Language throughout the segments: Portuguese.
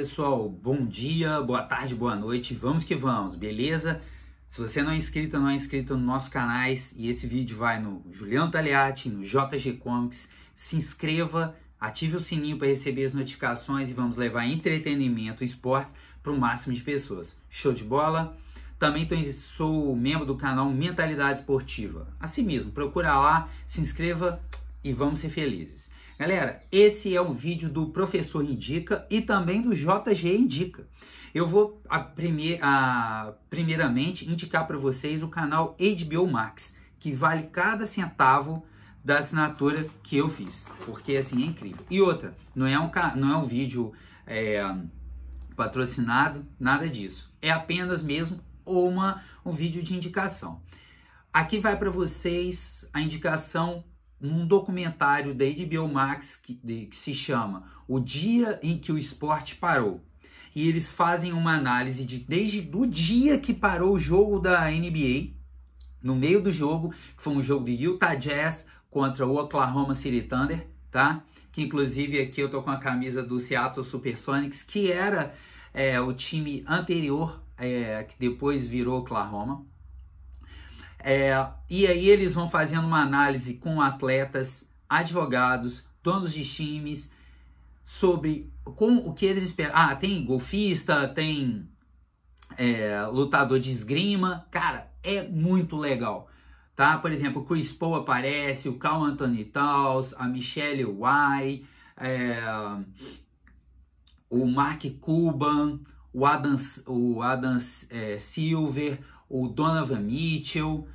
pessoal, bom dia, boa tarde, boa noite, vamos que vamos, beleza? Se você não é inscrito, não é inscrito nos nossos canais e esse vídeo vai no Juliano Taliati, no JG Comics, se inscreva, ative o sininho para receber as notificações e vamos levar entretenimento e esporte para o máximo de pessoas. Show de bola? Também tô, sou membro do canal Mentalidade Esportiva. Assim mesmo, procura lá, se inscreva e vamos ser felizes. Galera, esse é o vídeo do Professor Indica e também do JG Indica. Eu vou, a primeir, a, primeiramente, indicar para vocês o canal HBO Max, que vale cada centavo da assinatura que eu fiz, porque assim é incrível. E outra, não é um, não é um vídeo é, patrocinado, nada disso. É apenas mesmo uma, um vídeo de indicação. Aqui vai para vocês a indicação num documentário da HBO Max que, de, que se chama O Dia em que o Esporte Parou. E eles fazem uma análise de desde o dia que parou o jogo da NBA, no meio do jogo, que foi um jogo de Utah Jazz contra o Oklahoma City Thunder, tá? Que inclusive aqui eu tô com a camisa do Seattle Supersonics, que era é, o time anterior, é, que depois virou Oklahoma, é, e aí eles vão fazendo uma análise com atletas, advogados, donos de times, sobre com o que eles esperam. Ah, tem golfista, tem é, lutador de esgrima. Cara, é muito legal. Tá? Por exemplo, o Chris Paul aparece, o Cal Anthony Taus, a Michelle Y, é, o Mark Cuban, o Adam, o Adam é, Silver, o Donovan Mitchell.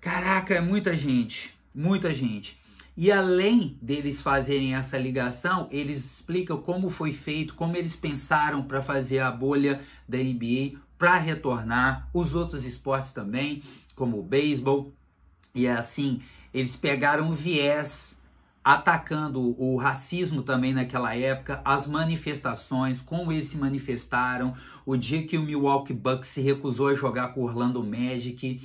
Caraca, é muita gente, muita gente. E além deles fazerem essa ligação, eles explicam como foi feito, como eles pensaram para fazer a bolha da NBA para retornar, os outros esportes também, como o beisebol. E assim, eles pegaram o viés atacando o racismo também naquela época, as manifestações, como eles se manifestaram, o dia que o Milwaukee Bucks se recusou a jogar com o Orlando Magic,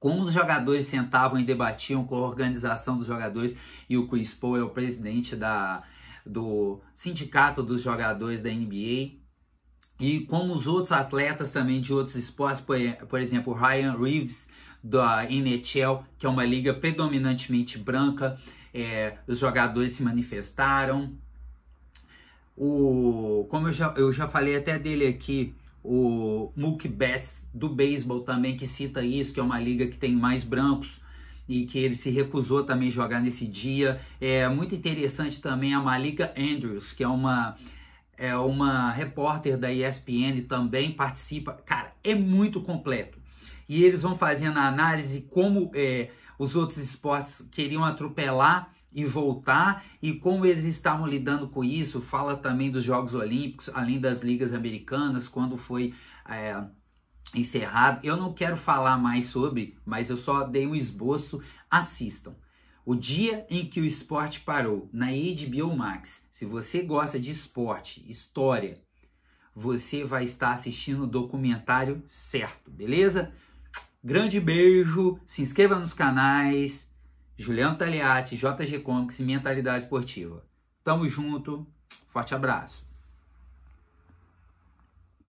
como os jogadores sentavam e debatiam com a organização dos jogadores e o Chris Paul é o presidente da, do sindicato dos jogadores da NBA e como os outros atletas também de outros esportes, por, por exemplo, Ryan Reeves da NHL, que é uma liga predominantemente branca, é, os jogadores se manifestaram. O, como eu já, eu já falei até dele aqui, o Mookie Betts do beisebol também, que cita isso, que é uma liga que tem mais brancos e que ele se recusou também jogar nesse dia. É muito interessante também é a Malika Andrews, que é uma é uma repórter da ESPN também participa. Cara, é muito completo. E eles vão fazendo a análise como é, os outros esportes queriam atropelar e voltar e como eles estavam lidando com isso. Fala também dos Jogos Olímpicos, além das ligas americanas, quando foi é, encerrado. Eu não quero falar mais sobre, mas eu só dei um esboço. Assistam. O dia em que o esporte parou na HBO Max se você gosta de esporte, história, você vai estar assistindo o documentário certo, beleza? Grande beijo, se inscreva nos canais, Juliano Taliati, JG Comics e Mentalidade Esportiva. Tamo junto, forte abraço.